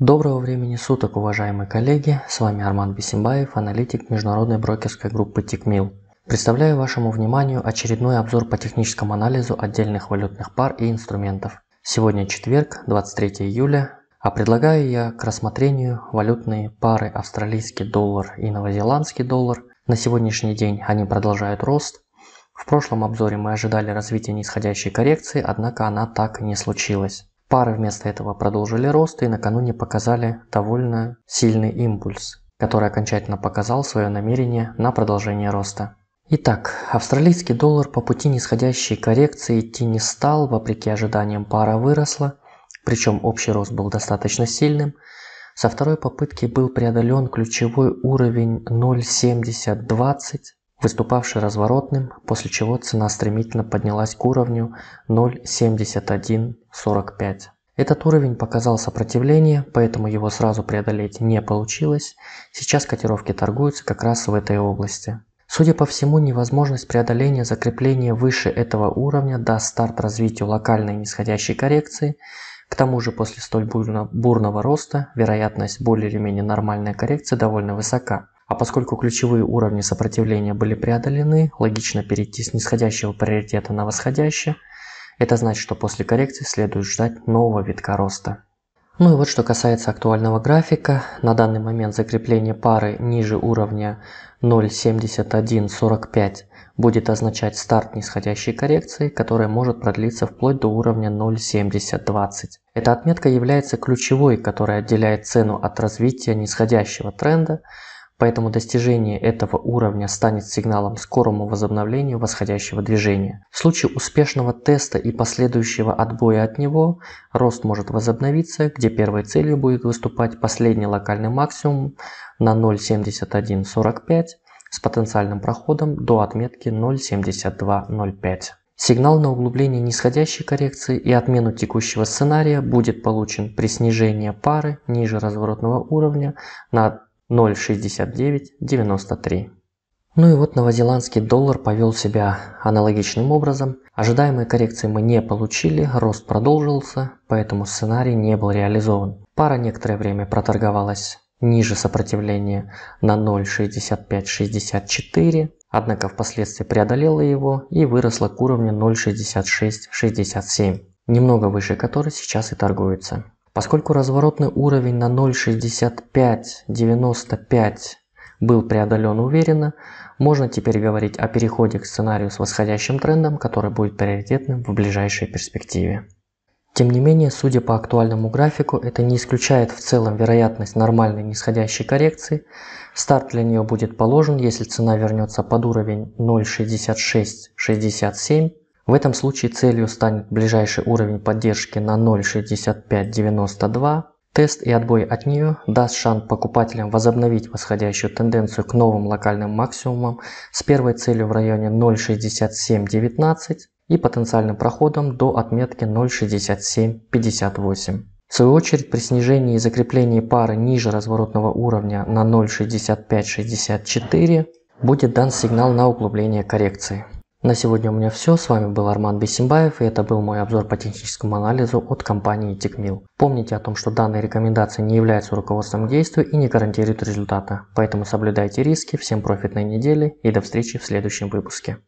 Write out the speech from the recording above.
Доброго времени суток, уважаемые коллеги! С вами Арман Бесимбаев, аналитик международной брокерской группы Тикмил. Представляю вашему вниманию очередной обзор по техническому анализу отдельных валютных пар и инструментов. Сегодня четверг, 23 июля, а предлагаю я к рассмотрению валютные пары австралийский доллар и новозеландский доллар. На сегодняшний день они продолжают рост. В прошлом обзоре мы ожидали развития нисходящей коррекции, однако она так и не случилась. Пары вместо этого продолжили рост и накануне показали довольно сильный импульс, который окончательно показал свое намерение на продолжение роста. Итак, австралийский доллар по пути нисходящей коррекции идти не стал, вопреки ожиданиям пара выросла, причем общий рост был достаточно сильным. Со второй попытки был преодолен ключевой уровень 0.7020, выступавший разворотным, после чего цена стремительно поднялась к уровню 0.7145. Этот уровень показал сопротивление, поэтому его сразу преодолеть не получилось. Сейчас котировки торгуются как раз в этой области. Судя по всему, невозможность преодоления закрепления выше этого уровня даст старт развитию локальной нисходящей коррекции. К тому же после столь бурно, бурного роста вероятность более или менее нормальной коррекции довольно высока. А поскольку ключевые уровни сопротивления были преодолены, логично перейти с нисходящего приоритета на восходящее. Это значит, что после коррекции следует ждать нового витка роста. Ну и вот что касается актуального графика, на данный момент закрепление пары ниже уровня 0.7145 будет означать старт нисходящей коррекции, которая может продлиться вплоть до уровня 0.7020. Эта отметка является ключевой, которая отделяет цену от развития нисходящего тренда, Поэтому достижение этого уровня станет сигналом скорому возобновлению восходящего движения. В случае успешного теста и последующего отбоя от него, рост может возобновиться, где первой целью будет выступать последний локальный максимум на 0.7145 с потенциальным проходом до отметки 0.7205. Сигнал на углубление нисходящей коррекции и отмену текущего сценария будет получен при снижении пары ниже разворотного уровня на 0,6993. Ну и вот новозеландский доллар повел себя аналогичным образом. Ожидаемые коррекции мы не получили, рост продолжился, поэтому сценарий не был реализован. Пара некоторое время проторговалась ниже сопротивления на 0,6564, однако впоследствии преодолела его и выросла к уровню 0,6667, немного выше которой сейчас и торгуется. Поскольку разворотный уровень на 0.6595 был преодолен уверенно, можно теперь говорить о переходе к сценарию с восходящим трендом, который будет приоритетным в ближайшей перспективе. Тем не менее, судя по актуальному графику, это не исключает в целом вероятность нормальной нисходящей коррекции. Старт для нее будет положен, если цена вернется под уровень 0.6667 в этом случае целью станет ближайший уровень поддержки на 0.6592. Тест и отбой от нее даст шанс покупателям возобновить восходящую тенденцию к новым локальным максимумам с первой целью в районе 0.6719 и потенциальным проходом до отметки 0.6758. В свою очередь, при снижении и закреплении пары ниже разворотного уровня на 0.6564 будет дан сигнал на углубление коррекции. На сегодня у меня все, с вами был Арман Бесимбаев и это был мой обзор по техническому анализу от компании TechMill. Помните о том, что данные рекомендации не являются руководством к действию и не гарантируют результата, поэтому соблюдайте риски, всем профитной недели и до встречи в следующем выпуске.